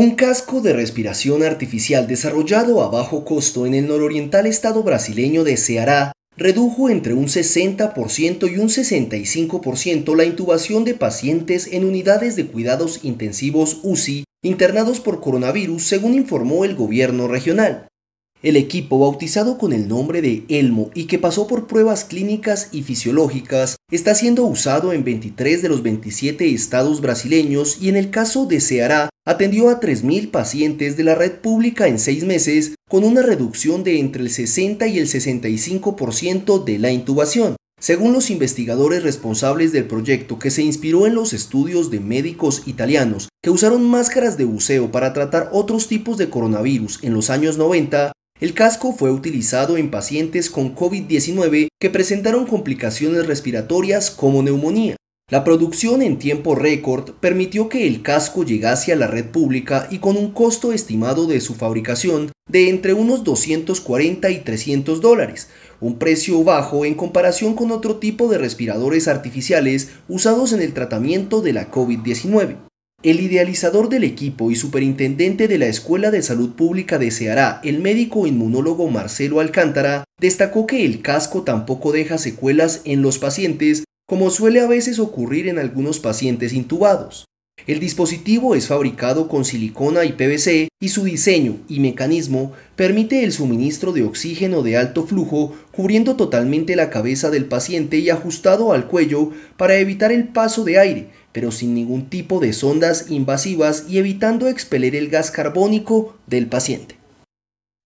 Un casco de respiración artificial desarrollado a bajo costo en el nororiental estado brasileño de Ceará redujo entre un 60% y un 65% la intubación de pacientes en unidades de cuidados intensivos UCI internados por coronavirus, según informó el gobierno regional. El equipo, bautizado con el nombre de Elmo y que pasó por pruebas clínicas y fisiológicas, está siendo usado en 23 de los 27 estados brasileños y en el caso de Ceará atendió a 3.000 pacientes de la red pública en seis meses con una reducción de entre el 60 y el 65% de la intubación. Según los investigadores responsables del proyecto que se inspiró en los estudios de médicos italianos que usaron máscaras de buceo para tratar otros tipos de coronavirus en los años 90, el casco fue utilizado en pacientes con COVID-19 que presentaron complicaciones respiratorias como neumonía. La producción en tiempo récord permitió que el casco llegase a la red pública y con un costo estimado de su fabricación de entre unos 240 y 300 dólares, un precio bajo en comparación con otro tipo de respiradores artificiales usados en el tratamiento de la COVID-19. El idealizador del equipo y superintendente de la Escuela de Salud Pública de Ceará, el médico inmunólogo Marcelo Alcántara, destacó que el casco tampoco deja secuelas en los pacientes como suele a veces ocurrir en algunos pacientes intubados. El dispositivo es fabricado con silicona y PVC y su diseño y mecanismo permite el suministro de oxígeno de alto flujo cubriendo totalmente la cabeza del paciente y ajustado al cuello para evitar el paso de aire, pero sin ningún tipo de sondas invasivas y evitando expeler el gas carbónico del paciente.